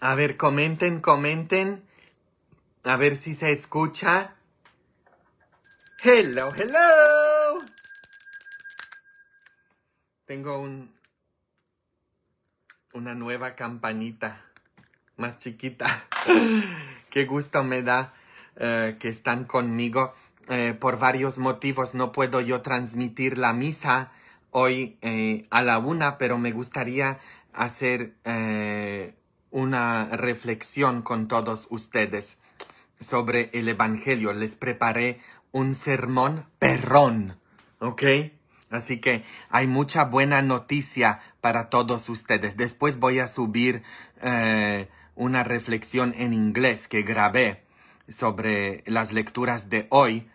A ver, comenten, comenten. A ver si se escucha. Hello, hello. Tengo un una nueva campanita más chiquita. Qué gusto me da eh, que están conmigo. Eh, por varios motivos no puedo yo transmitir la misa hoy eh, a la una, pero me gustaría hacer una reflexión con todos ustedes sobre el Evangelio. Les preparé un sermón perrón, ¿ok? Así que hay mucha buena noticia para todos ustedes. Después voy a subir eh, una reflexión en inglés que grabé sobre las lecturas de hoy,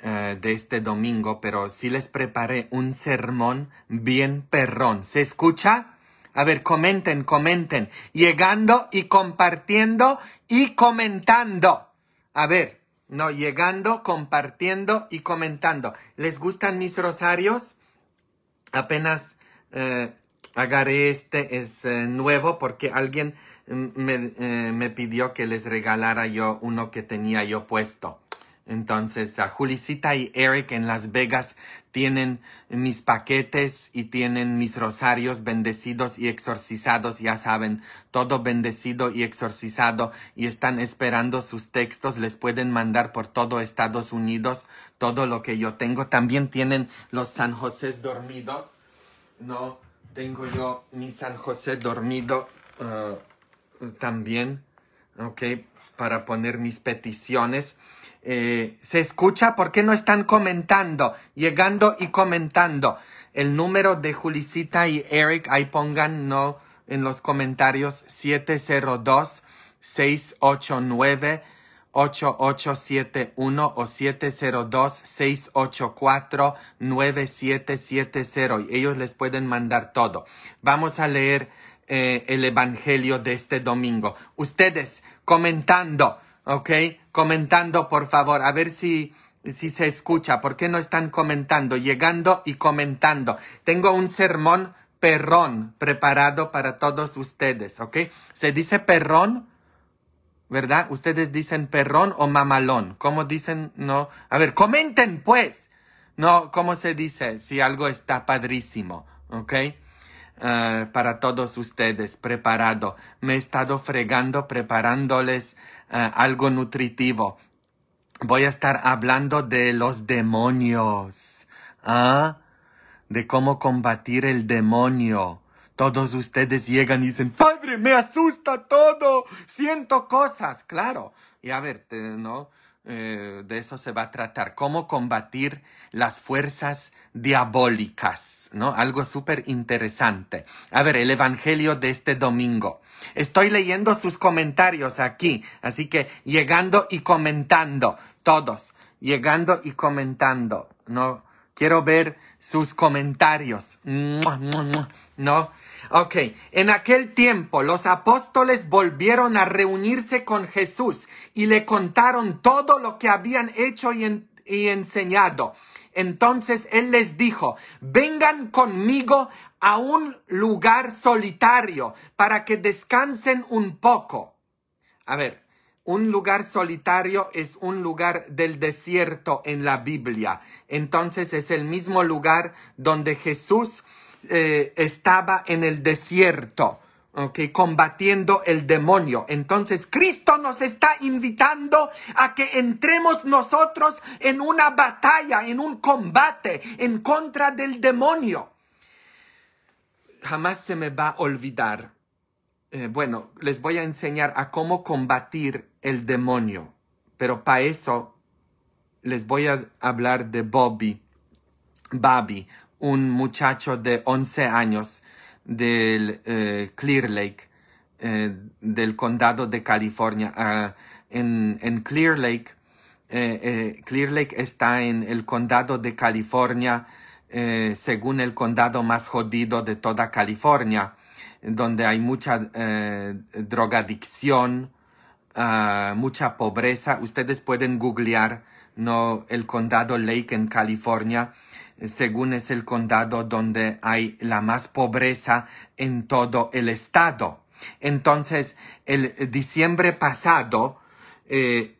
eh, de este domingo, pero sí les preparé un sermón bien perrón. ¿Se escucha? A ver, comenten, comenten. Llegando y compartiendo y comentando. A ver, no, llegando, compartiendo y comentando. ¿Les gustan mis rosarios? Apenas eh, agarré este, es eh, nuevo porque alguien mm, eh, me pidió que les regalara yo uno que tenía yo puesto. Entonces, a Julicita y Eric en Las Vegas tienen mis paquetes y tienen mis rosarios bendecidos y exorcizados, ya saben, todo bendecido y exorcizado y están esperando sus textos, les pueden mandar por todo Estados Unidos todo lo que yo tengo. También tienen los San José dormidos. No tengo yo mi San José dormido ah, también, ok, para poner mis peticiones. Eh, se escucha, ¿por qué no están comentando? Llegando y comentando. El número de Julisita y Eric, ahí pongan no en los comentarios 702 689 8871 o 702-684-9770 y ellos les pueden mandar todo. Vamos a leer eh, el Evangelio de este domingo. Ustedes comentando ¿ok? Comentando, por favor, a ver si, si se escucha. ¿Por qué no están comentando? Llegando y comentando. Tengo un sermón perrón preparado para todos ustedes, ¿ok? Se dice perrón, ¿verdad? Ustedes dicen perrón o mamalón. ¿Cómo dicen? No. A ver, comenten pues. No, ¿cómo se dice? Si algo está padrísimo, ¿ok? Eh, para todos ustedes preparado. Me he estado fregando preparándoles eh, algo nutritivo. Voy a estar hablando de los demonios. ¿Ah? De cómo combatir el demonio. Todos ustedes llegan y dicen, Padre, me asusta todo. Siento cosas. Claro. Y a ver, ¿no? Eh, de eso se va a tratar, cómo combatir las fuerzas diabólicas, ¿no? Algo súper interesante. A ver, el Evangelio de este domingo. Estoy leyendo sus comentarios aquí, así que llegando y comentando, todos, llegando y comentando, ¿no? Quiero ver sus comentarios. No, Ok, en aquel tiempo los apóstoles volvieron a reunirse con Jesús y le contaron todo lo que habían hecho y, y enseñado. Entonces él les dijo, vengan conmigo a un lugar solitario para que descansen un poco. A ver, un lugar solitario es un lugar del desierto en la Biblia. Entonces es el mismo lugar donde Jesús eh, estaba en el desierto, okay, combatiendo el demonio. Entonces Cristo nos está invitando a que entremos nosotros en una batalla, en un combate en contra del demonio. Jamás se me va a olvidar. Eh, bueno, les voy a enseñar a cómo combatir el demonio, pero para eso les voy a hablar de Bobby, Bobby, un muchacho de 11 años del eh, Clear Lake, eh, del condado de California. Ah, en, en, Clear Lake, eh, Clear Lake está en el condado de California, según el condado más jodido de toda California, donde hay mucha drogadicción, ah, mucha pobreza. Ustedes pueden googlear ¿no? el condado Lake en California según es el condado donde hay la más pobreza en todo el estado. Entonces, el diciembre pasado, eh,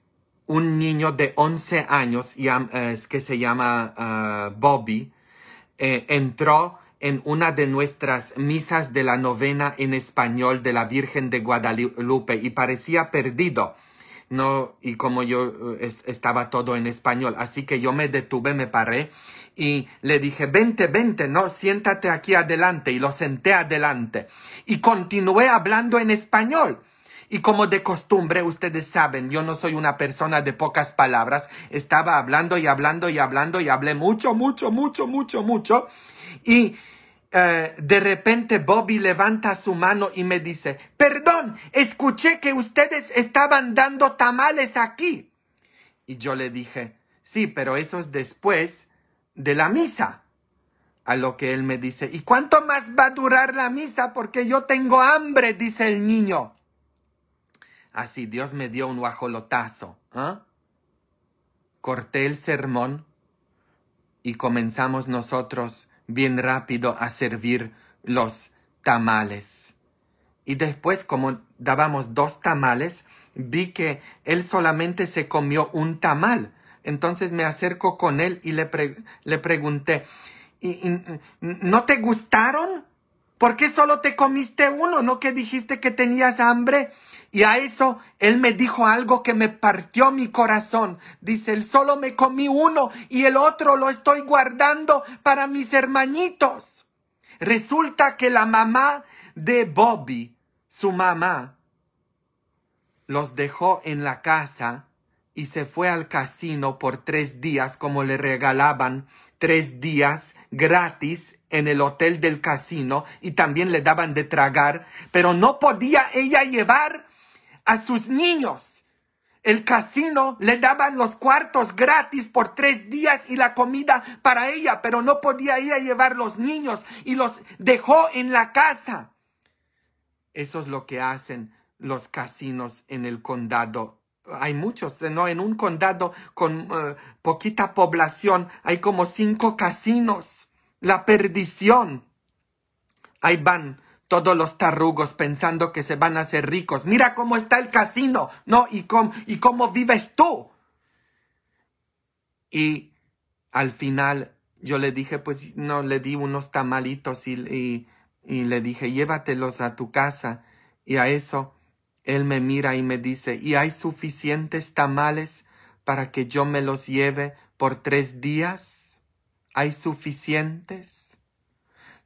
un niño de 11 años eh, que se llama ah, Bobby eh, entró en una de nuestras misas de la novena en español de la Virgen de Guadalupe y parecía perdido no, y como yo eh, estaba todo en español. Así que yo me detuve, me paré y le dije, vente, vente, no, siéntate aquí adelante. Y lo senté adelante. Y continué hablando en español. Y como de costumbre, ustedes saben, yo no soy una persona de pocas palabras. Estaba hablando y hablando y hablando y hablé mucho, mucho, mucho, mucho, mucho. Y eh, de repente Bobby levanta su mano y me dice, perdón, escuché que ustedes estaban dando tamales aquí. Y yo le dije, sí, pero eso es después de la misa. A lo que él me dice, ¿y cuánto más va a durar la misa? Porque yo tengo hambre, dice el niño. Así Dios me dio un guajolotazo. ¿ah? Corté el sermón y comenzamos nosotros bien rápido a servir los tamales. Y después, como dábamos dos tamales, vi que él solamente se comió un tamal. Entonces me acerco con él y le, le pregunté, ¿Y, no te gustaron? ¿Por qué solo te comiste uno? ¿No que dijiste que tenías hambre? Y a eso él me dijo algo que me partió mi corazón. Dice, él solo me comí uno y el otro lo estoy guardando para mis hermanitos. Resulta que la mamá de Bobby, su mamá, los dejó en la casa y se fue al casino por tres días como le regalaban tres días gratis en el hotel del casino y también le daban de tragar, pero no podía ella llevar a sus niños. El casino le daban los cuartos gratis por tres días y la comida para ella, pero no podía ir a llevar los niños y los dejó en la casa. Eso es lo que hacen los casinos en el condado. Hay muchos, ¿no? En un condado con eh, poquita población hay como cinco casinos. La perdición. Ahí van todos los tarrugos pensando que se van a hacer ricos. Mira cómo está el casino, ¿no? Y cómo, y cómo vives tú. Y al final yo le dije, pues no, le di unos tamalitos y, y le dije, llévatelos a tu casa. Y a eso él me mira y me dice, ¿y hay suficientes tamales para que yo me los lleve por tres días? ¿Hay suficientes?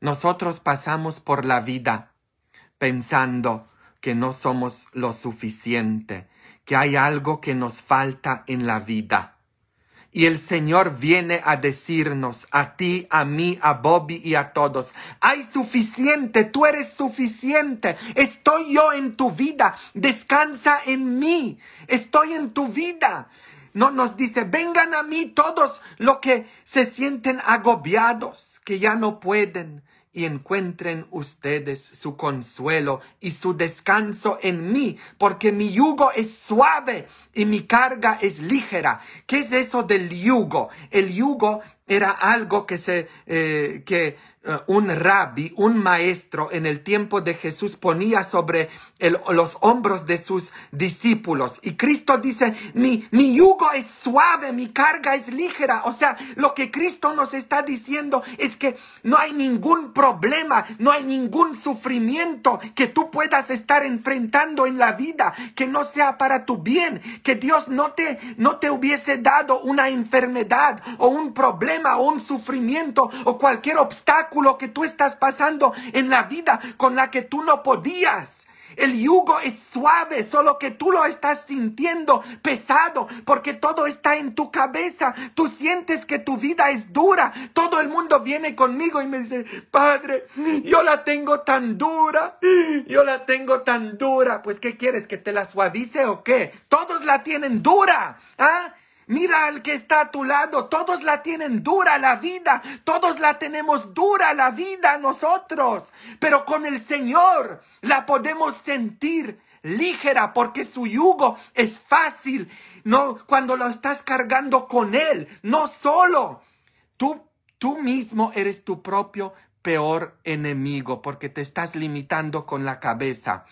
Nosotros pasamos por la vida pensando que no somos lo suficiente, que hay algo que nos falta en la vida. Y el Señor viene a decirnos, a ti, a mí, a Bobby y a todos, hay suficiente, tú eres suficiente, estoy yo en tu vida, descansa en mí, estoy en tu vida. No nos dice, vengan a mí todos los que se sienten agobiados, que ya no pueden, y encuentren ustedes su consuelo y su descanso en mí, porque mi yugo es suave y mi carga es ligera. ¿Qué es eso del yugo? El yugo era algo que se eh, que eh, un rabbi, un maestro en el tiempo de Jesús ponía sobre los hombros de sus discípulos. Y Cristo dice, mi, mi yugo es suave, mi carga es ligera. O sea, lo que Cristo nos está diciendo es que no hay ningún problema, no hay ningún sufrimiento que tú puedas estar enfrentando en la vida que no sea para tu bien, que Dios no te, no te hubiese dado una enfermedad o un problema o un sufrimiento o cualquier obstáculo que tú estás pasando en la vida con la que tú no podías. El yugo es suave, solo que tú lo estás sintiendo pesado, porque todo está en tu cabeza. Tú sientes que tu vida es dura. Todo el mundo viene conmigo y me dice, Padre, yo la tengo tan dura, yo la tengo tan dura. Pues, ¿qué quieres? ¿Que te la suavice o qué? Todos la tienen dura. ¿Ah? Mira al que está a tu lado. Todos la tienen dura la vida. Todos la tenemos dura la vida nosotros. Pero con el Señor la podemos sentir ligera porque su yugo es fácil. No, cuando lo estás cargando con Él, no solo. Tú, tú mismo eres tu propio peor enemigo porque te estás limitando con la cabeza.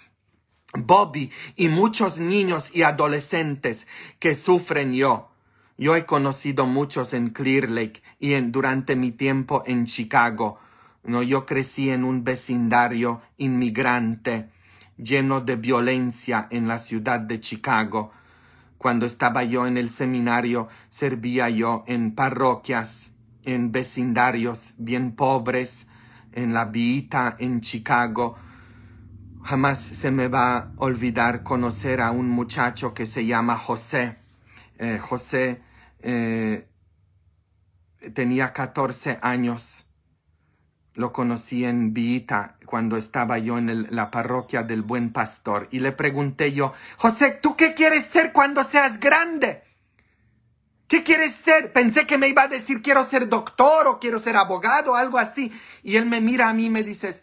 Bobby y muchos niños y adolescentes que sufren yo. Yo he conocido muchos en Clear Lake y en, durante mi tiempo en Chicago. No, yo crecí en un vecindario inmigrante lleno de violencia en la ciudad de Chicago. Cuando estaba yo en el seminario, servía yo en parroquias, en vecindarios bien pobres, en la Vita, en Chicago. Jamás se me va a olvidar conocer a un muchacho que se llama José. Eh, José eh, tenía 14 años. Lo conocí en Vita cuando estaba yo en la parroquia del Buen Pastor y le pregunté yo, José, ¿tú qué quieres ser cuando seas grande? ¿Qué quieres ser? Pensé que me iba a decir quiero ser doctor o quiero ser abogado o algo así. Y él me mira a mí y me dice,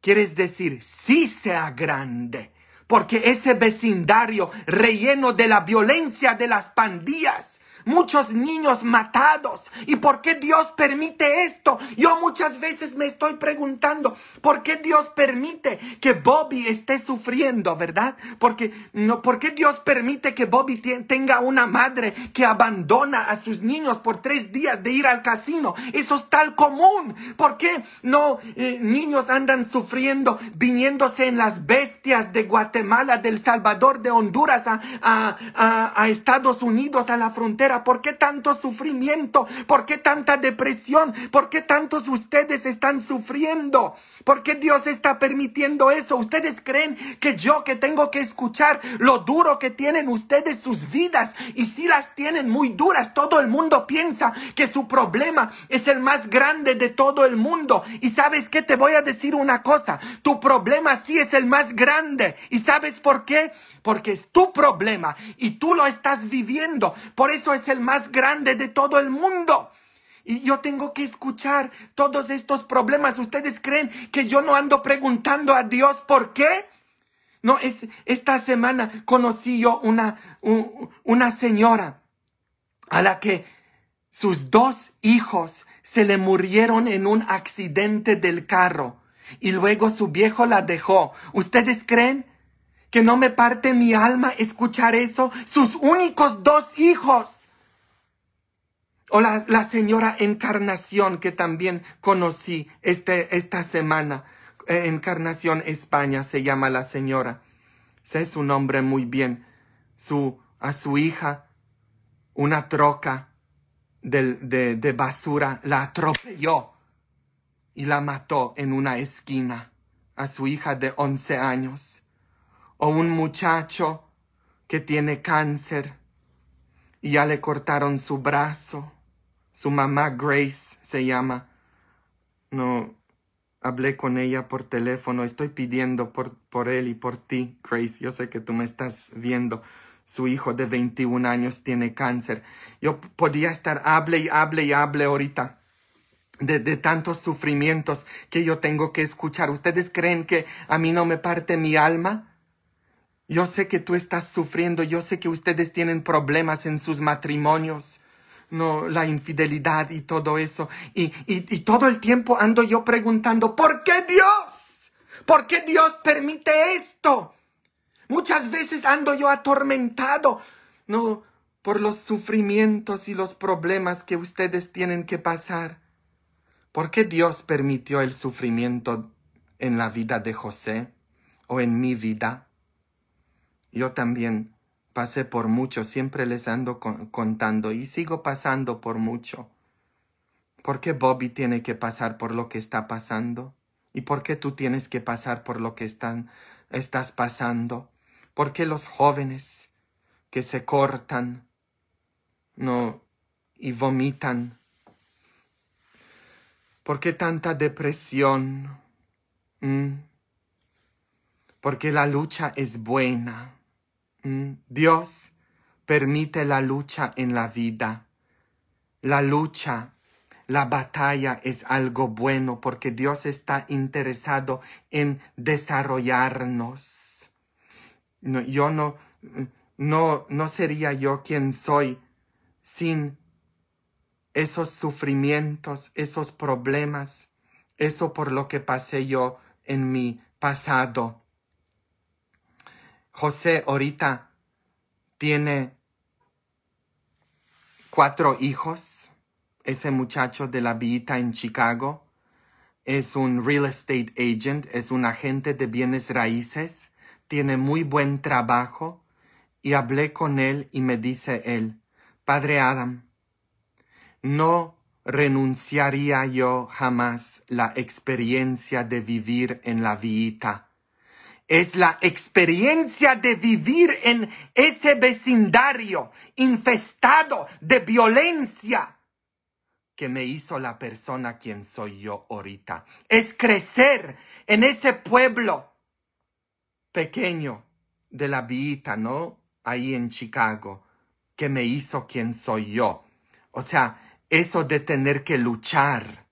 quieres decir, sí sea grande, porque ese vecindario relleno de la violencia de las pandillas, muchos niños matados. ¿Y por qué Dios permite esto? Yo muchas veces me estoy preguntando, ¿por qué Dios permite que Bobby esté sufriendo, verdad? Porque no, ¿por qué Dios permite que Bobby tenga una madre que abandona a sus niños por tres días de ir al casino? Eso es tal común. ¿Por qué no eh, niños andan sufriendo viniéndose en las bestias de Guatemala, del Salvador, de Honduras a Estados Unidos, a la frontera? ¿Por qué tanto sufrimiento? ¿Por qué tanta depresión? ¿Por qué tantos ustedes están sufriendo? ¿Por qué Dios está permitiendo eso? ¿Ustedes creen que yo que tengo que escuchar lo duro que tienen ustedes sus vidas? Y si las tienen muy duras, todo el mundo piensa que su problema es el más grande de todo el mundo. Y sabes que te voy a decir una cosa, tu problema sí es el más grande. ¿Y sabes por qué? Porque es tu problema y tú lo estás viviendo. Por eso es es el más grande de todo el mundo. Y yo tengo que escuchar todos estos problemas. ¿Ustedes creen que yo no ando preguntando a Dios por qué? No, es, esta semana conocí yo una, una señora a la que sus dos hijos se le murieron en un accidente del carro y luego su viejo la dejó. ¿Ustedes creen que no me parte mi alma escuchar eso? Sus únicos dos hijos o la, señora Encarnación, que también conocí este, esta semana. Eh, Encarnación España se llama la señora. Sé su nombre muy bien. Su, a su hija, una troca de, de, de basura la atropelló y la mató en una esquina a su hija de 11 años. O un muchacho que tiene cáncer y ya le cortaron su brazo su mamá Grace se llama. No, hablé con ella por teléfono. Estoy pidiendo por, por él y por ti, Grace. Yo sé que tú me estás viendo su hijo de 21 años tiene cáncer. Yo podía estar hable y hable y hable ahorita de, de, tantos sufrimientos que yo tengo que escuchar. ¿Ustedes creen que a mí no me parte mi alma? Yo sé que tú estás sufriendo, yo sé que ustedes tienen problemas en sus matrimonios no, la infidelidad y todo eso. Y, y, y todo el tiempo ando yo preguntando, ¿por qué Dios? ¿Por qué Dios permite esto? Muchas veces ando yo atormentado, no, por los sufrimientos y los problemas que ustedes tienen que pasar. ¿Por qué Dios permitió el sufrimiento en la vida de José o en mi vida? Yo también Pasé por mucho, siempre les ando contando y sigo pasando por mucho. ¿Por qué Bobby tiene que pasar por lo que está pasando? ¿Y por qué tú tienes que pasar por lo que están, estás pasando? ¿Por qué los jóvenes que se cortan no, y vomitan? ¿Por qué tanta depresión? ¿Mm? ¿Por Porque la lucha es buena Dios permite la lucha en la vida. La lucha, la batalla es algo bueno porque Dios está interesado en desarrollarnos. yo no, no, no sería yo quien soy sin esos sufrimientos, esos problemas, eso por lo que pasé yo en mi pasado. José ahorita tiene cuatro hijos. Ese muchacho de la villita en Chicago es un real estate agent, es un agente de bienes raíces, tiene muy buen trabajo y hablé con él y me dice él, Padre Adam, no renunciaría yo jamás la experiencia de vivir en la villita es la experiencia de vivir en ese vecindario infestado de violencia que me hizo la persona quien soy yo ahorita. Es crecer en ese pueblo pequeño de la vida, ¿no? Ahí en Chicago, que me hizo quien soy yo. O sea, eso de tener que luchar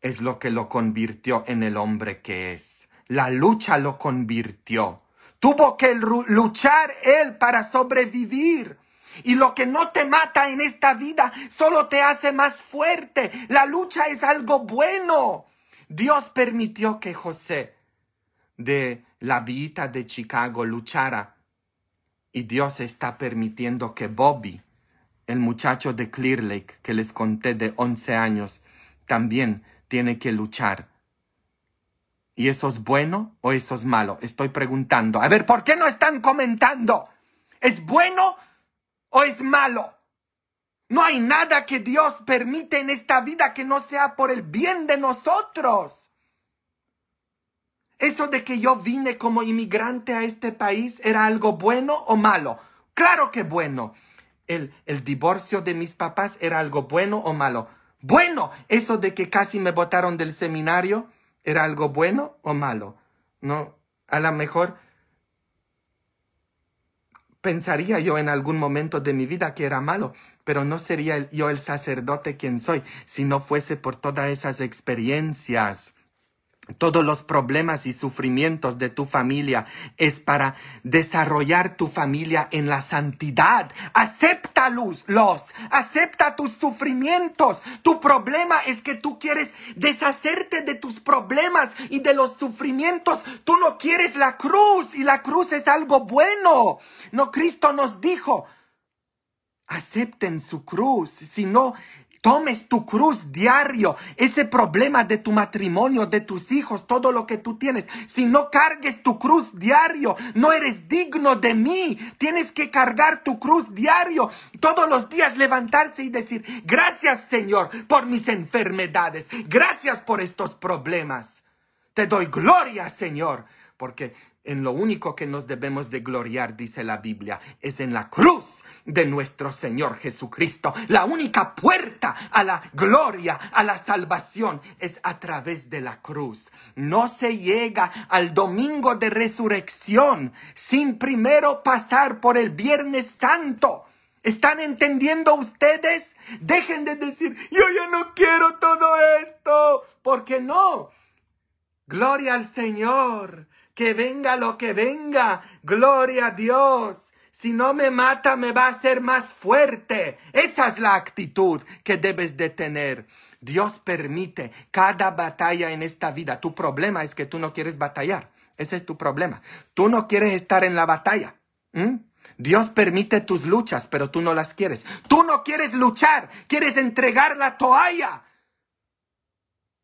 es lo que lo convirtió en el hombre que es la lucha lo convirtió. Tuvo que luchar él para sobrevivir. Y lo que no te mata en esta vida solo te hace más fuerte. La lucha es algo bueno. Dios permitió que José de la vida de Chicago luchara. Y Dios está permitiendo que Bobby, el muchacho de Clear Lake que les conté de 11 años, también tiene que luchar ¿Y eso es bueno o eso es malo? Estoy preguntando. A ver, ¿por qué no están comentando? ¿Es bueno o es malo? No hay nada que Dios permite en esta vida que no sea por el bien de nosotros. Eso de que yo vine como inmigrante a este país era algo bueno o malo. Claro que bueno. El, el divorcio de mis papás era algo bueno o malo. Bueno, eso de que casi me botaron del seminario ¿Era algo bueno o malo? No, a lo mejor pensaría yo en algún momento de mi vida que era malo, pero no sería yo el sacerdote quien soy si no fuese por todas esas experiencias todos los problemas y sufrimientos de tu familia es para desarrollar tu familia en la santidad. Acepta los, acepta tus sufrimientos. Tu problema es que tú quieres deshacerte de tus problemas y de los sufrimientos. Tú no quieres la cruz y la cruz es algo bueno. No, Cristo nos dijo, acepten su cruz, si no tomes tu cruz diario, ese problema de tu matrimonio, de tus hijos, todo lo que tú tienes. Si no cargues tu cruz diario, no eres digno de mí. Tienes que cargar tu cruz diario, todos los días levantarse y decir, gracias Señor por mis enfermedades, gracias por estos problemas. Te doy gloria, Señor, porque en lo único que nos debemos de gloriar, dice la Biblia, es en la cruz de nuestro Señor Jesucristo. La única puerta a la gloria, a la salvación, es a través de la cruz. No se llega al domingo de resurrección sin primero pasar por el Viernes Santo. ¿Están entendiendo ustedes? Dejen de decir, yo ya no quiero todo esto, porque no. Gloria al Señor que venga lo que venga, gloria a Dios. Si no me mata, me va a hacer más fuerte. Esa es la actitud que debes de tener. Dios permite cada batalla en esta vida. Tu problema es que tú no quieres batallar. Ese es tu problema. Tú no quieres estar en la batalla. Dios permite tus luchas, pero tú no las quieres. Tú no quieres luchar, quieres entregar la toalla.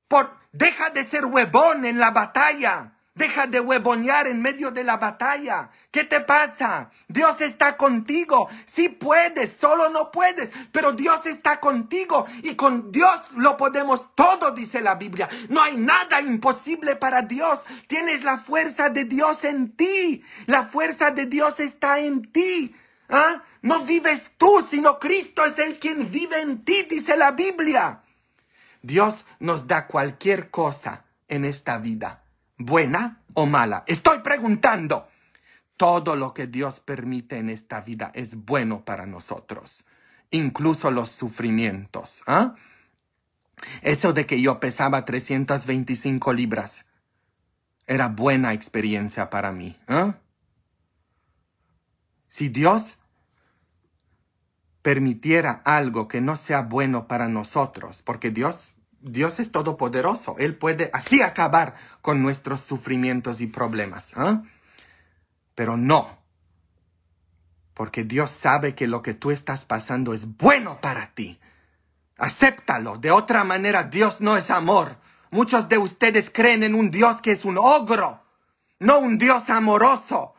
Por, deja de ser huevón en la batalla. Deja de huevonear en medio de la batalla. ¿Qué te pasa? Dios está contigo. Sí puedes, solo no puedes, pero Dios está contigo y con Dios lo podemos todo, dice la Biblia. No hay nada imposible para Dios. Tienes la fuerza de Dios en ti. La fuerza de Dios está en ti. ¿Ah? No vives tú, sino Cristo es el quien vive en ti, dice la Biblia. Dios nos da cualquier cosa en esta vida buena o mala. Estoy preguntando. Todo lo que Dios permite en esta vida es bueno para nosotros, incluso los sufrimientos. ¿ah? Eso de que yo pesaba 325 libras era buena experiencia para mí. ¿ah? Si Dios permitiera algo que no sea bueno para nosotros, porque Dios Dios es todopoderoso. Él puede así acabar con nuestros sufrimientos y problemas. ¿ah? Pero no. Porque Dios sabe que lo que tú estás pasando es bueno para ti. Acéptalo. De otra manera, Dios no es amor. Muchos de ustedes creen en un Dios que es un ogro, no un Dios amoroso.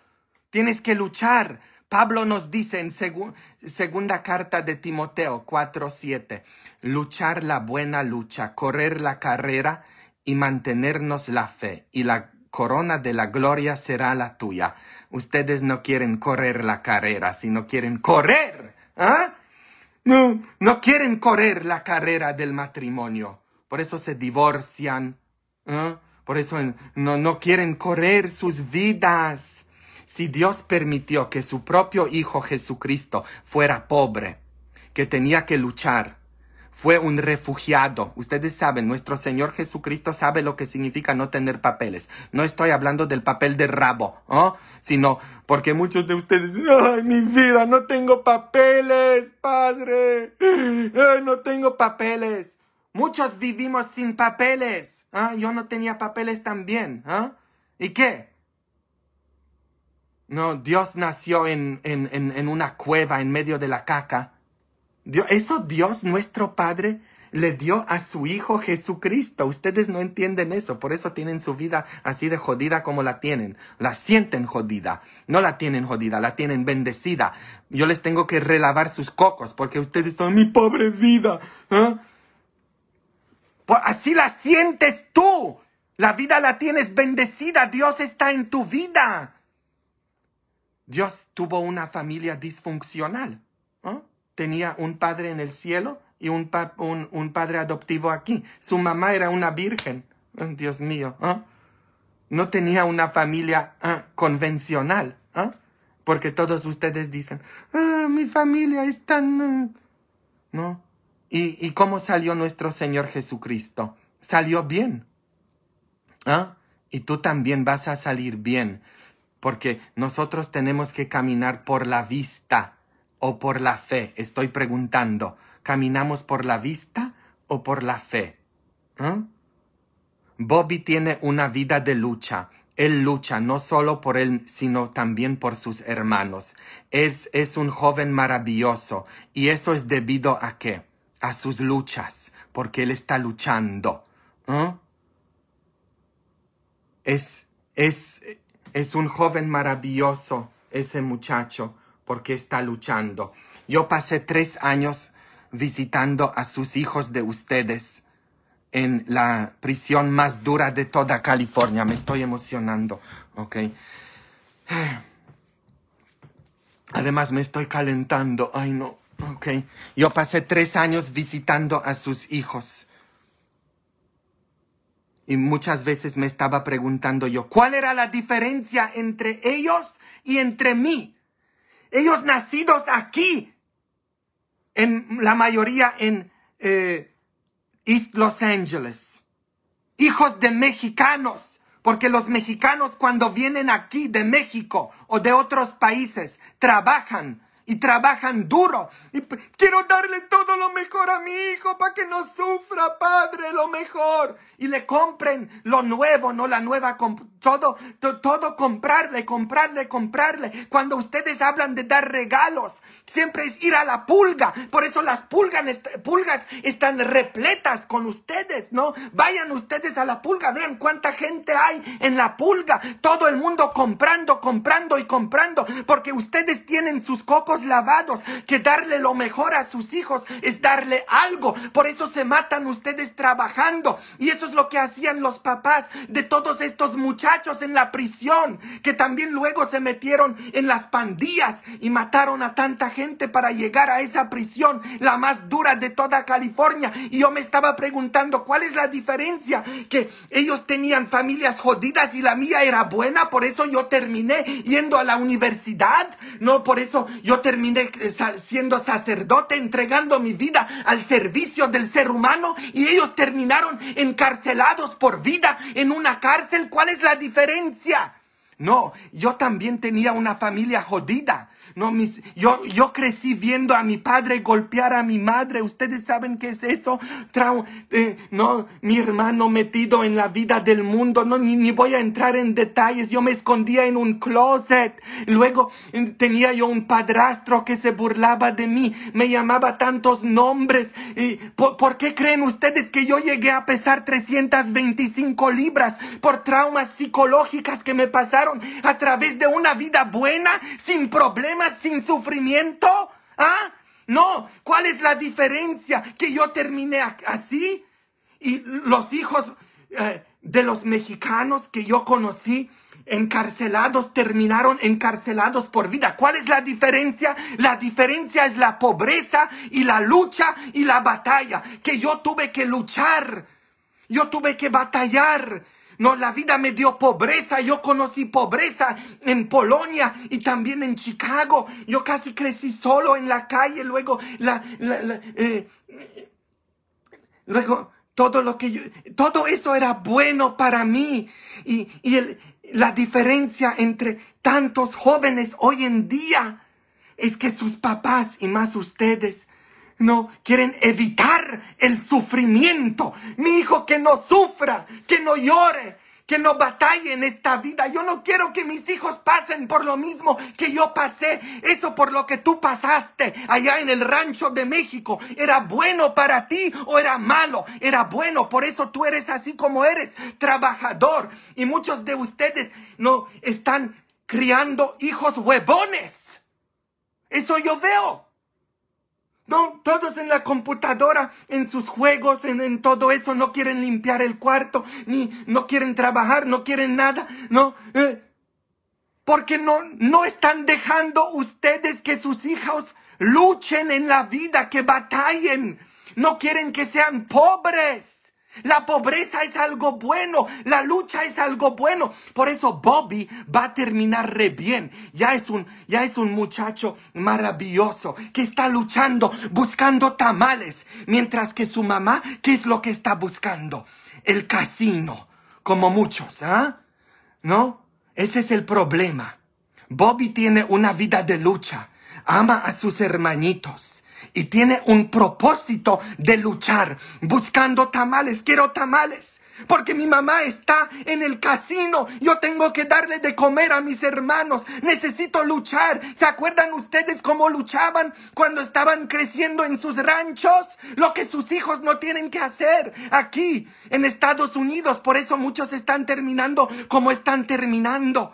Tienes que luchar Pablo nos dice en segunda carta de Timoteo 4:7, luchar la buena lucha, correr la carrera y mantenernos la fe y la corona de la gloria será la tuya. Ustedes no quieren correr la carrera, sino quieren correr. ¿ah? No, no quieren correr la carrera del matrimonio. Por eso se divorcian. ¿ah? Por eso no, no quieren correr sus vidas si Dios permitió que su propio Hijo Jesucristo fuera pobre, que tenía que luchar, fue un refugiado. Ustedes saben, nuestro Señor Jesucristo sabe lo que significa no tener papeles. No estoy hablando del papel de rabo, ¿no? sino porque muchos de ustedes, ay, mi vida, no tengo papeles, Padre, ay, no tengo papeles. Muchos vivimos sin papeles. ¿ah? Yo no tenía papeles también. ¿ah? ¿Y qué? No, Dios nació en, en, en, una cueva en medio de la caca. Dios, eso Dios nuestro Padre le dio a su Hijo Jesucristo. Ustedes no entienden eso, por eso tienen su vida así de jodida como la tienen. La sienten jodida, no la tienen jodida, la tienen bendecida. Yo les tengo que relavar sus cocos porque ustedes son mi pobre vida. ¿eh? Pues, así la sientes tú. La vida la tienes bendecida, Dios está en tu vida. Dios tuvo una familia disfuncional. ¿no? Tenía un padre en el cielo y un, un, padre adoptivo aquí. Su mamá era una virgen. Dios mío. ¿no? no tenía una familia convencional. Porque todos ustedes dicen, ah, mi familia es tan... ¿No? ¿Y, ¿Y, cómo salió nuestro Señor Jesucristo? Salió bien. ¿eh? Y tú también vas a salir bien porque nosotros tenemos que caminar por la vista o por la fe. Estoy preguntando, ¿caminamos por la vista o por la fe? ¿Eh? Bobby tiene una vida de lucha. Él lucha no solo por él, sino también por sus hermanos. Es, es un joven maravilloso y eso es debido a qué? A sus luchas, porque él está luchando. ¿Eh? Es, es, es un joven maravilloso ese muchacho porque está luchando. Yo pasé tres años visitando a sus hijos de ustedes en la prisión más dura de toda California. Me estoy emocionando, ¿ok? Además me estoy calentando. Ay, no, ok. Yo pasé tres años visitando a sus hijos y muchas veces me estaba preguntando yo, ¿cuál era la diferencia entre ellos y entre mí? Ellos nacidos aquí, en la mayoría en eh, East Los Angeles, hijos de mexicanos, porque los mexicanos cuando vienen aquí de México o de otros países trabajan y trabajan duro. Y quiero darle todo lo mejor a mi hijo para que no sufra, padre, lo mejor. Y le compren lo nuevo, no la nueva computadora todo, todo comprarle, comprarle, comprarle. Cuando ustedes hablan de dar regalos, siempre es ir a la pulga. Por eso las pulgas, pulgas están repletas con ustedes, ¿no? Vayan ustedes a la pulga, vean cuánta gente hay en la pulga. Todo el mundo comprando, comprando y comprando, porque ustedes tienen sus cocos lavados. Que darle lo mejor a sus hijos es darle algo. Por eso se matan ustedes trabajando. Y eso es lo que hacían los papás de todos estos muchachos en la prisión que también luego se metieron en las pandillas y mataron a tanta gente para llegar a esa prisión, la más dura de toda California. Y yo me estaba preguntando cuál es la diferencia, que ellos tenían familias jodidas y la mía era buena, por eso yo terminé yendo a la universidad, no, por eso yo terminé eh, siendo sacerdote, entregando mi vida al servicio del ser humano y ellos terminaron encarcelados por vida en una cárcel. ¿Cuál es la diferencia. No, yo también tenía una familia jodida. No, mis, yo, crecí viendo a mi padre golpear a mi madre. ¿Ustedes saben qué es eso? trauma eh, no, mi hermano metido en la vida del mundo. No, ni, voy a entrar en detalles. Yo me escondía en un closet. Luego eh, tenía yo un padrastro que se burlaba de mí. Me llamaba tantos nombres. ¿Y por, por qué creen ustedes que yo llegué a pesar 325 libras por traumas psicológicas que me pasaron a través de una vida buena sin problemas? sin sufrimiento? ¿Ah? No, ¿cuál es la diferencia? Que yo terminé así y los hijos eh, de los mexicanos que yo conocí encarcelados terminaron encarcelados por vida. ¿Cuál es la diferencia? La diferencia es la pobreza y la lucha y la batalla que yo tuve que luchar. Yo tuve que batallar no, la vida me dio pobreza. Yo conocí pobreza en Polonia y también en Chicago. Yo casi crecí solo en la calle. Luego, la, eh, todo lo que todo eso era bueno para mí. Y, la diferencia entre tantos jóvenes hoy en día es que sus papás y más ustedes no, quieren evitar el sufrimiento. Mi hijo que no sufra, que no llore, que no batalle en esta vida. Yo no quiero que mis hijos pasen por lo mismo que yo pasé. Eso por lo que tú pasaste allá en el rancho de México. ¿Era bueno para ti o era malo? Era bueno, por eso tú eres así como eres, trabajador. Y muchos de ustedes no están criando hijos huevones. Eso yo veo todos en la computadora, en sus juegos, en, todo eso, no quieren limpiar el cuarto, ni no quieren trabajar, no quieren nada, no. Eh, porque no, no están dejando ustedes que sus hijos luchen en la vida, que batallen. No quieren que sean pobres. La pobreza es algo bueno, la lucha es algo bueno. Por eso Bobby va a terminar re bien. Ya es un, ya es un muchacho maravilloso que está luchando, buscando tamales, mientras que su mamá, ¿qué es lo que está buscando? El casino, como muchos, ¿ah? ¿No? Ese es el problema. Bobby tiene una vida de lucha, ama a sus hermanitos, y tiene un propósito de luchar buscando tamales. Quiero tamales. Porque mi mamá está en el casino. Yo tengo que darle de comer a mis hermanos. Necesito luchar. ¿Se acuerdan ustedes cómo luchaban cuando estaban creciendo en sus ranchos? Lo que sus hijos no tienen que hacer aquí en Estados Unidos. Por eso muchos están terminando como están terminando.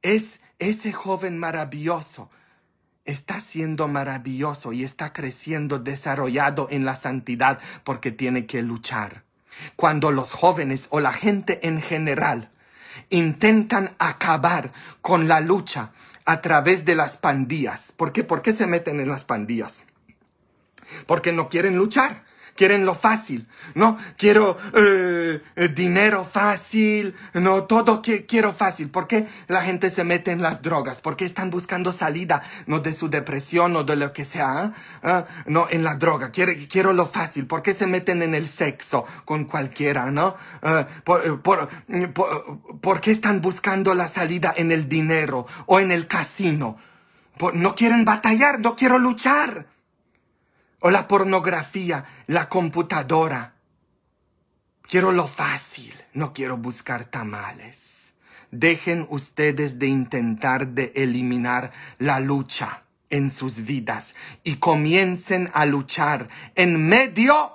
Es ese joven maravilloso está siendo maravilloso y está creciendo, desarrollado en la santidad porque tiene que luchar. Cuando los jóvenes o la gente en general intentan acabar con la lucha a través de las pandillas. ¿Por qué? ¿Por qué se meten en las pandillas? Porque no quieren luchar quieren lo fácil, ¿no? Quiero eh, eh dinero fácil, no, todo que quiero fácil. ¿Por qué la gente se mete en las drogas? ¿Por qué están buscando salida, no de su depresión o de lo que sea, ¿ah? no, en la droga? Quiero, quiero lo fácil. ¿Por qué se meten en el sexo con cualquiera, no? ¿Ah? Eh, eh, ¿Por, por qué están buscando la salida en el dinero o en el casino? no quieren batallar, no quiero luchar o la pornografía, la computadora. Quiero lo fácil, no quiero buscar tamales. Dejen ustedes de intentar de eliminar la lucha en sus vidas y comiencen a luchar en medio,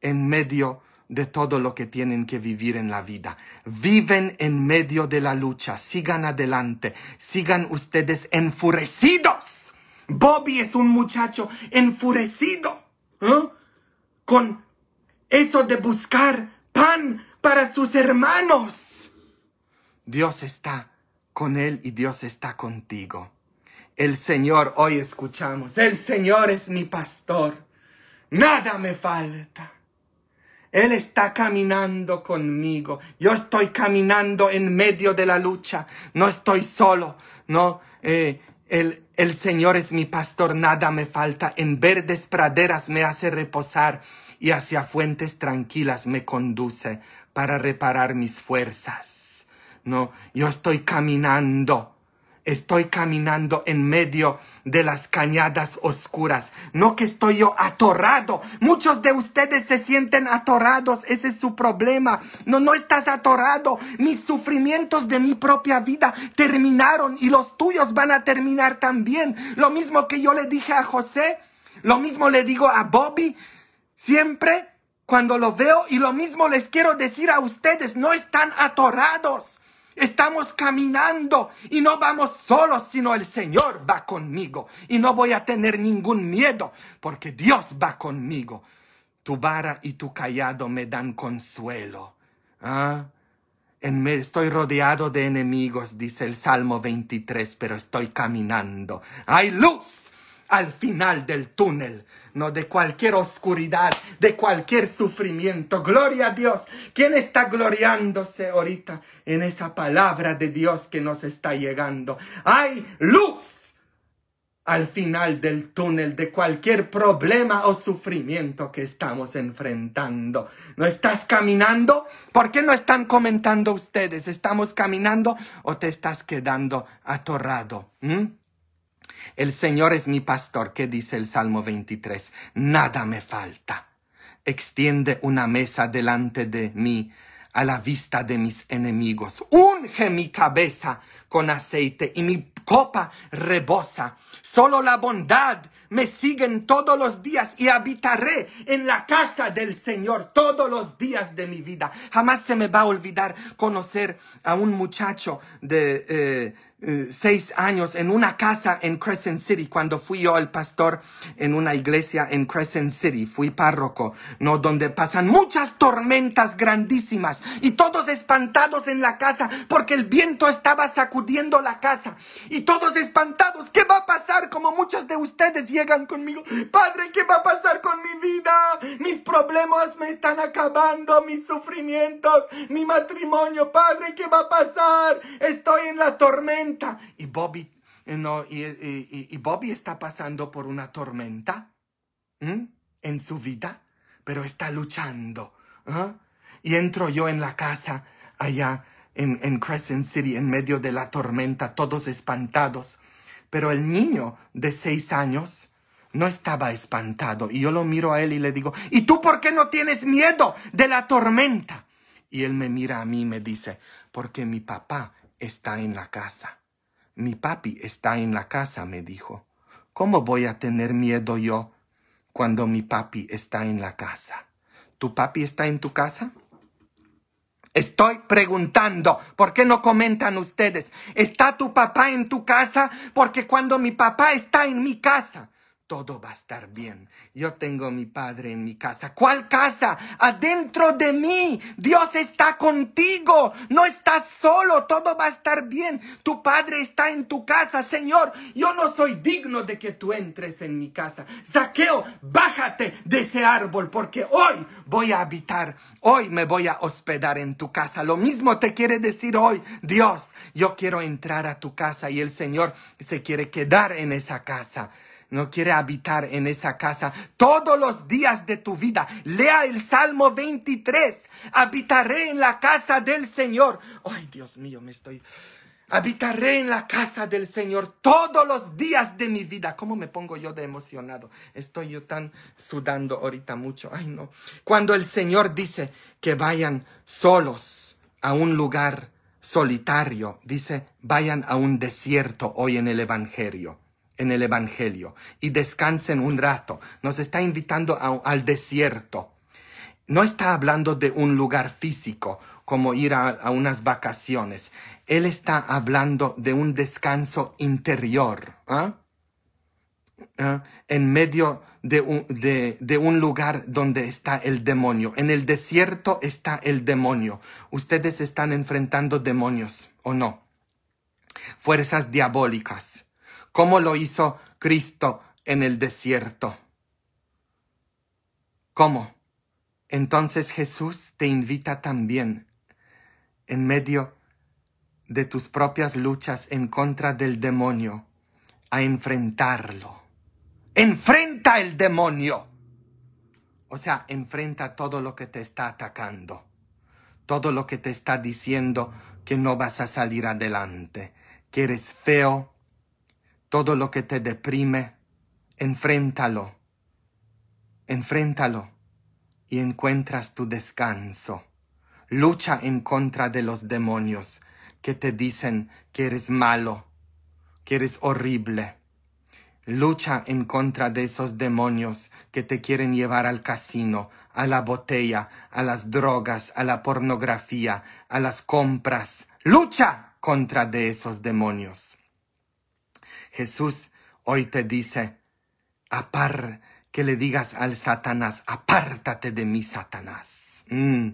en medio de todo lo que tienen que vivir en la vida. Viven en medio de la lucha, sigan adelante, sigan ustedes enfurecidos Bobby es un muchacho enfurecido con eso de buscar pan para sus hermanos. Dios está con él y Dios está contigo. El Señor, hoy escuchamos, el Señor es mi pastor. Nada me falta. Él está caminando conmigo. Yo estoy caminando en medio de la lucha. No estoy solo. No, eh, el, Señor es mi pastor, nada me falta. En verdes praderas me hace reposar y hacia fuentes tranquilas me conduce para reparar mis fuerzas. No, yo estoy caminando estoy caminando en medio de las cañadas oscuras, no que estoy yo atorrado. Muchos de ustedes se sienten atorrados, ese es su problema. No, no estás atorrado. Mis sufrimientos de mi propia vida terminaron y los tuyos van a terminar también. Lo mismo que yo le dije a José, lo mismo le digo a Bobby, siempre cuando lo veo y lo mismo les quiero decir a ustedes, no están atorrados. Estamos caminando y no vamos solos, sino el Señor va conmigo. Y no voy a tener ningún miedo, porque Dios va conmigo. Tu vara y tu callado me dan consuelo. ¿Ah? En me, estoy rodeado de enemigos, dice el Salmo 23, pero estoy caminando. Hay luz al final del túnel no de cualquier oscuridad, de cualquier sufrimiento. Gloria a Dios. ¿Quién está gloriándose ahorita en esa palabra de Dios que nos está llegando? Hay luz al final del túnel de cualquier problema o sufrimiento que estamos enfrentando. ¿No estás caminando? ¿Por qué no están comentando ustedes? ¿Estamos caminando o te estás quedando atorrado? ¿Mm? El Señor es mi pastor, que dice el Salmo 23. Nada me falta. Extiende una mesa delante de mí a la vista de mis enemigos. Unge mi cabeza con aceite y mi copa rebosa. Solo la bondad me siguen todos los días y habitaré en la casa del Señor todos los días de mi vida. Jamás se me va a olvidar conocer a un muchacho de... Eh, eh, seis años en una casa en Crescent City, cuando fui yo el pastor en una iglesia en Crescent City, fui párroco, ¿no? Donde pasan muchas tormentas grandísimas y todos espantados en la casa porque el viento estaba sacudiendo la casa y todos espantados, ¿qué va a pasar? Como muchos de ustedes llegan conmigo, Padre, ¿qué va a pasar con mi vida? Mis problemas me están acabando, mis sufrimientos, mi matrimonio, Padre, ¿qué va a pasar? Estoy en la tormenta y Bobby, eh, y, Bobby está pasando por una tormenta en su vida, pero está luchando. ¿ah? Y entro yo en la casa allá en, en Crescent City, en medio de la tormenta, todos espantados. Pero el niño de seis años, no estaba espantado. Y yo lo miro a él y le digo, ¿y tú por qué no tienes miedo de la tormenta? Y él me mira a mí y me dice, porque mi papá está en la casa. Mi papi está en la casa, me dijo. ¿Cómo voy a tener miedo yo cuando mi papi está en la casa? ¿Tu papi está en tu casa? Estoy preguntando, ¿por qué no comentan ustedes? ¿Está tu papá en tu casa? Porque cuando mi papá está en mi casa, todo va a estar bien. Yo tengo a mi padre en mi casa. ¿Cuál casa? Adentro de mí. Dios está contigo. No estás solo. Todo va a estar bien. Tu padre está en tu casa. Señor, yo no soy digno de que tú entres en mi casa. Saqueo, bájate de ese árbol porque hoy voy a habitar. Hoy me voy a hospedar en tu casa. Lo mismo te quiere decir hoy. Dios, yo quiero entrar a tu casa y el Señor se quiere quedar en esa casa no quiere habitar en esa casa todos los días de tu vida. Lea el Salmo 23. Habitaré en la casa del Señor. Ay, Dios mío, me estoy... Habitaré en la casa del Señor todos los días de mi vida. ¿Cómo me pongo yo de emocionado? Estoy yo tan sudando ahorita mucho. Ay, no. Cuando el Señor dice que vayan solos a un lugar solitario, dice, vayan a un desierto hoy en el Evangelio en el Evangelio y descansen un rato. Nos está invitando al desierto. No está hablando de un lugar físico como ir a, unas vacaciones. Él está hablando de un descanso interior. ¿ah? ¿Ah? En medio de un, lugar donde está el demonio. En el desierto está el demonio. Ustedes están enfrentando demonios, ¿o no? Fuerzas diabólicas como lo hizo Cristo en el desierto. ¿Cómo? Entonces Jesús te invita también, en medio de tus propias luchas en contra del demonio, a enfrentarlo. Enfrenta el demonio. O sea, enfrenta todo lo que te está atacando, todo lo que te está diciendo que no vas a salir adelante, que eres feo, todo lo que te deprime, enfréntalo. Enfréntalo y encuentras tu descanso. Lucha en contra de los demonios que te dicen que eres malo, que eres horrible. Lucha en contra de esos demonios que te quieren llevar al casino, a la botella, a las drogas, a la pornografía, a las compras. Lucha contra de esos demonios. Jesús hoy te dice, apar, que le digas al Satanás, apártate de mí, Satanás. Mm.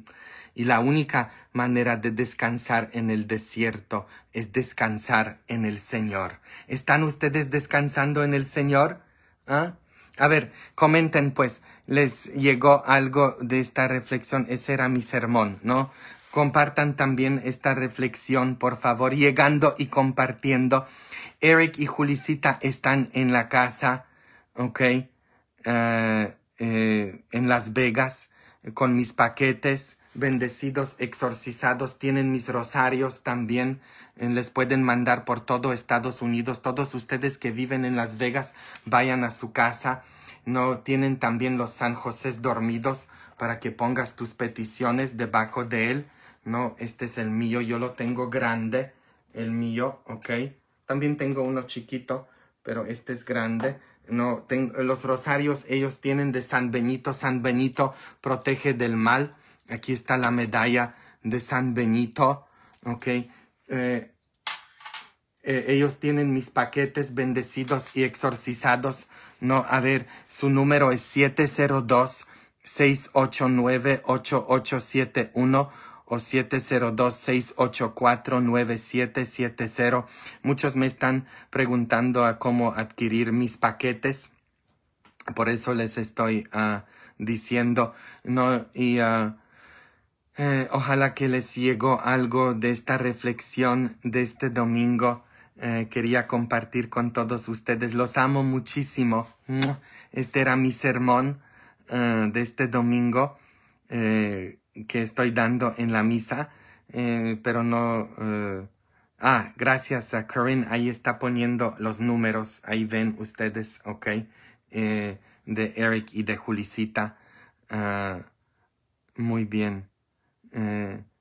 Y la única manera de descansar en el desierto es descansar en el Señor. ¿Están ustedes descansando en el Señor? ¿Ah? A ver, comenten pues, les llegó algo de esta reflexión, ese era mi sermón, ¿no? Compartan también esta reflexión, por favor, llegando y compartiendo. Eric y Julisita están en la casa, ¿ok? Eh, eh, en Las Vegas, con mis paquetes bendecidos, exorcizados, tienen mis rosarios también, eh, les pueden mandar por todo Estados Unidos, todos ustedes que viven en Las Vegas, vayan a su casa, no tienen también los San José dormidos para que pongas tus peticiones debajo de él, no, este es el mío, yo lo tengo grande, el mío, ¿ok? También tengo uno chiquito, pero este es grande. No, tengo, los rosarios ellos tienen de San Benito. San Benito protege del mal. Aquí está la medalla de San Benito, ¿ok? Eh, eh, ellos tienen mis paquetes bendecidos y exorcizados. No, a ver, su número es 702 689 8871 o 702-684-9770. Muchos me están preguntando a cómo adquirir mis paquetes. Por eso les estoy ah, diciendo, no, y ah, eh, ojalá que les llegó algo de esta reflexión de este domingo. Eh, quería compartir con todos ustedes. Los amo muchísimo. Este era mi sermón eh, de este domingo que estoy dando en la misa, eh, pero no... Eh, ah, gracias a Corinne, ahí está poniendo los números, ahí ven ustedes, ok, eh, de Eric y de Julisita, ah, muy bien.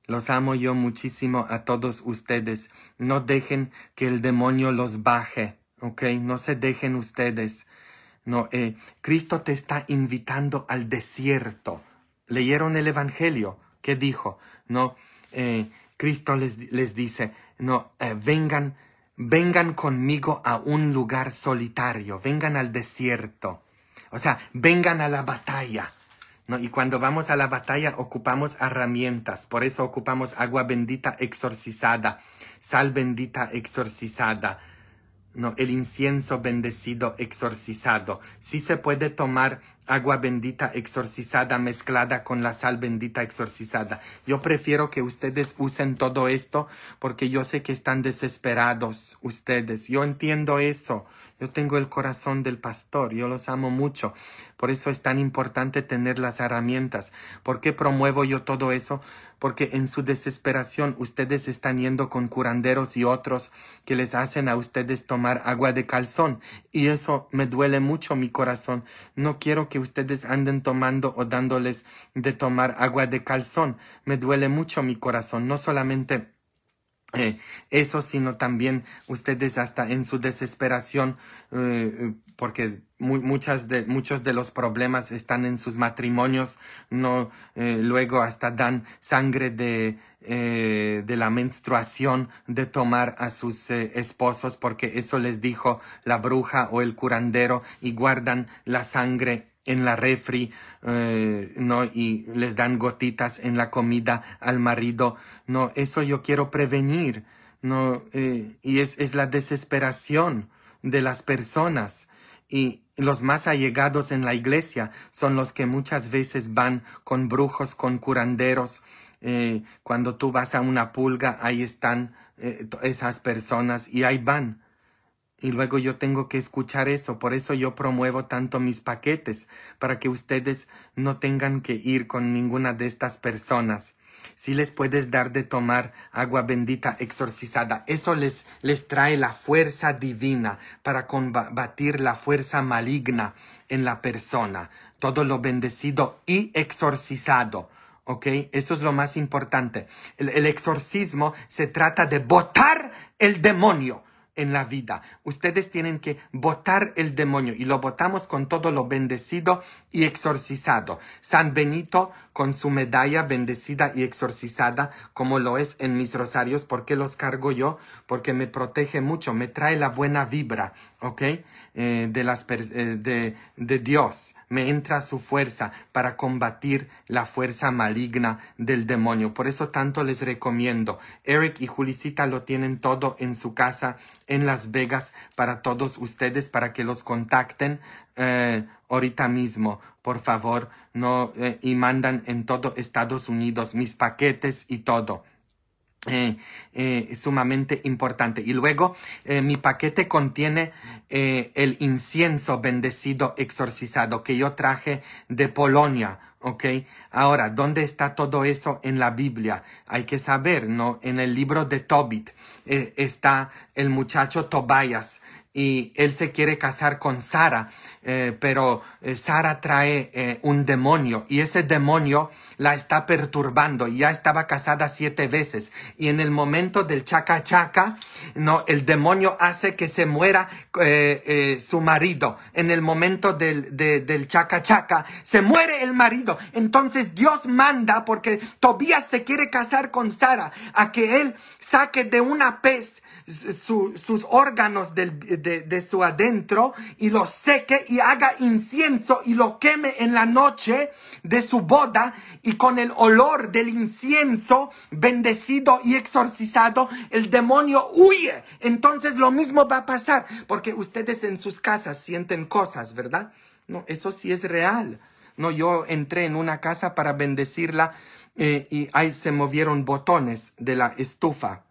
los amo yo muchísimo a todos ustedes. No dejen que el demonio los baje, ok, no se dejen ustedes. No, Cristo te está invitando al desierto leyeron el Evangelio ¿Qué dijo, ¿no? Eh, Cristo les, dice, no, eh, vengan, vengan conmigo a un lugar solitario, vengan al desierto, o sea, vengan a la batalla. ¿No? Y cuando vamos a la batalla ocupamos herramientas, por eso ocupamos agua bendita exorcizada, sal bendita exorcizada, ¿no? el incienso bendecido exorcizado. Sí se puede tomar agua bendita exorcizada mezclada con la sal bendita exorcizada. Yo prefiero que ustedes usen todo esto porque yo sé que están desesperados ustedes. Yo entiendo eso. Yo tengo el corazón del pastor, yo los amo mucho. Por eso es tan importante tener las herramientas. ¿Por qué promuevo yo todo eso? Porque en su desesperación ustedes están yendo con curanderos y otros que les hacen a ustedes tomar agua de calzón. Y eso me duele mucho mi corazón. No quiero que que ustedes anden tomando o dándoles de tomar agua de calzón. Me duele mucho mi corazón, no solamente eh, eso, sino también ustedes hasta en su desesperación, eh, eh, porque muchas de, muchos de los problemas están en sus matrimonios, no, luego hasta dan sangre de, de la menstruación de tomar a sus esposos, porque eso les dijo la bruja o el curandero y guardan la sangre en la refri, eh, ¿no? Y les dan gotitas en la comida al marido. No, eso yo quiero prevenir, ¿no? Eh, y es, la desesperación de las personas. Y los más allegados en la iglesia son los que muchas veces van con brujos, con curanderos. Eh, cuando tú vas a una pulga, ahí están esas personas y ahí van y luego yo tengo que escuchar eso. Por eso yo promuevo tanto mis paquetes, para que ustedes no tengan que ir con ninguna de estas personas. Si les puedes dar de tomar agua bendita exorcizada, eso les, les trae la fuerza divina para combatir la fuerza maligna en la persona. Todo lo bendecido y exorcizado. ¿Ok? Eso es lo más importante. el, el exorcismo se trata de botar el demonio en la vida. Ustedes tienen que botar el demonio y lo botamos con todo lo bendecido y exorcizado. San Benito con su medalla bendecida y exorcizada como lo es en mis rosarios. ¿Por qué los cargo yo? Porque me protege mucho, me trae la buena vibra, ¿ok? Eh, de, las, eh, de, de Dios, me entra su fuerza para combatir la fuerza maligna del demonio. Por eso tanto les recomiendo. Eric y Julisita lo tienen todo en su casa en Las Vegas para todos ustedes, para que los contacten eh, ahorita mismo, por favor, no, eh, y mandan en todo Estados Unidos mis paquetes y todo. Eh, eh, sumamente importante. Y luego eh, mi paquete contiene eh, el incienso bendecido exorcizado que yo traje de Polonia. ¿Ok? Ahora, ¿dónde está todo eso en la Biblia? Hay que saber, ¿no? En el libro de Tobit está el muchacho Tobias y él se quiere casar con Sara, eh, pero eh, Sara trae eh, un demonio y ese demonio la está perturbando y ya estaba casada siete veces y en el momento del chaca chaca, no, el demonio hace que se muera su marido. En el momento del, del chaca chaca, se muere el marido. Entonces Dios manda porque Tobías se quiere casar con Sara a que él saque de una pez sus órganos del, de, de su adentro y lo seque y haga incienso y lo queme en la noche de su boda y con el olor del incienso bendecido y exorcizado, el demonio huye. Entonces lo mismo va a pasar porque ustedes en sus casas sienten cosas, ¿verdad? No, eso sí es real. No, yo entré en una casa para bendecirla eh, y ahí se movieron botones de la estufa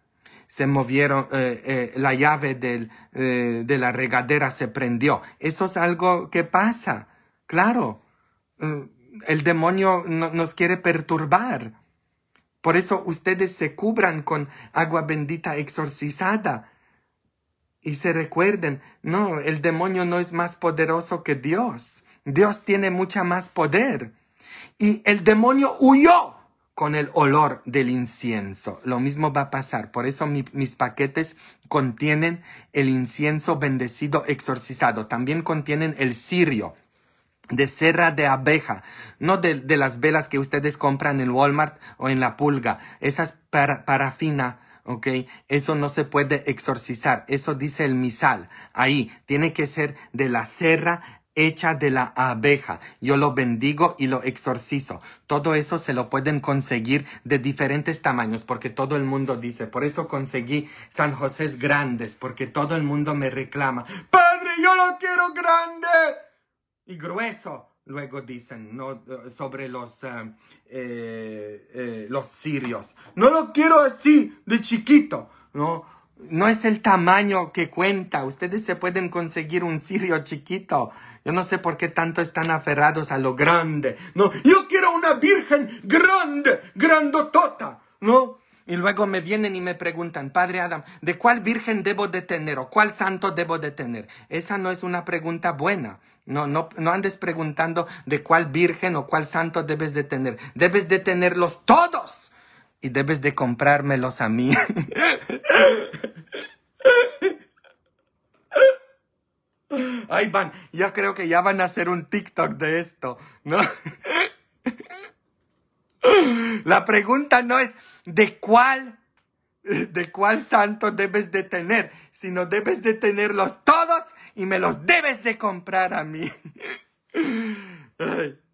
se movieron, eh, eh, la llave eh, de la regadera se prendió. Eso es algo que pasa, claro. El demonio nos quiere perturbar. Por eso ustedes se cubran con agua bendita exorcizada. Y se recuerden, no, el demonio no es más poderoso que Dios. Dios tiene mucha más poder. Y el demonio huyó con el olor del incienso. Lo mismo va a pasar. Por eso mis paquetes contienen el incienso bendecido exorcizado. También contienen el cirio de serra de abeja, no de, las velas que ustedes compran en Walmart o en la pulga. Esas para, parafina. ¿ok? Eso no se puede exorcizar, eso dice el misal. Ahí tiene que ser de la serra hecha de la abeja. Yo lo bendigo y lo exorcizo. Todo eso se lo pueden conseguir de diferentes tamaños porque todo el mundo dice, por eso conseguí San José grandes, porque todo el mundo me reclama, Padre, yo lo quiero grande y grueso. Luego dicen sobre los, eh, eh, eh, los sirios. No lo quiero así, de chiquito. No, no es el tamaño que cuenta. Ustedes se pueden conseguir un sirio chiquito. Yo no sé por qué tanto están aferrados a lo grande. No, yo quiero una virgen grande, grandotota. No. Y luego me vienen y me preguntan, Padre Adam, ¿de cuál virgen debo de tener o cuál santo debo de tener? Esa no es una pregunta buena. No, no, no andes preguntando de cuál virgen o cuál santo debes de tener. Debes de tenerlos todos y debes de comprármelos a mí. Ay, van, yo creo que ya van a hacer un TikTok de esto, ¿no? La pregunta no es de cuál, de cuál santo debes de tener, sino debes de tenerlos todos y me los debes de comprar a mí.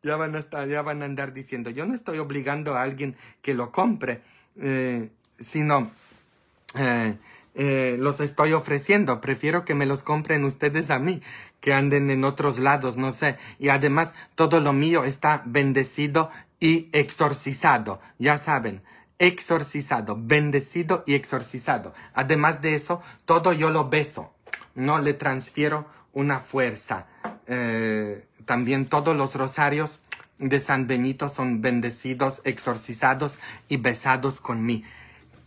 ya van a estar, ya van a andar diciendo, yo no estoy obligando a alguien que lo compre, eh, sino eh, eh, los estoy ofreciendo. Prefiero que me los compren ustedes a mí, que anden en otros lados, no sé. Y además, todo lo mío está bendecido y exorcizado. Ya saben, exorcizado, bendecido y exorcizado. Además de eso, todo yo lo beso. No le transfiero una fuerza. Eh, también todos los rosarios de San Benito son bendecidos, exorcizados y besados con mí,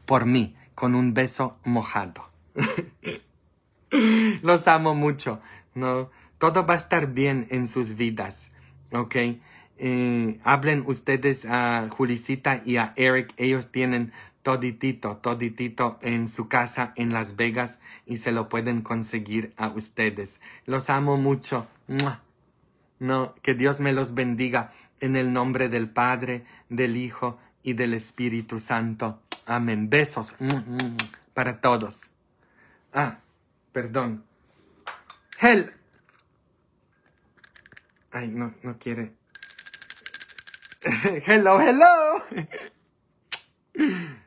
por mí con un beso mojado. Los amo mucho, ¿no? Todo va a estar bien en sus vidas, ¿ok? Eh, hablen ustedes a Julisita y a Eric. Ellos tienen toditito, toditito en su casa en Las Vegas y se lo pueden conseguir a ustedes. Los amo mucho. No, que Dios me los bendiga en el nombre del Padre, del Hijo y del Espíritu Santo. Amén. Besos mm, mm, mm. para todos. Ah, perdón. Hell. Ay, no, no quiere. hello, hello.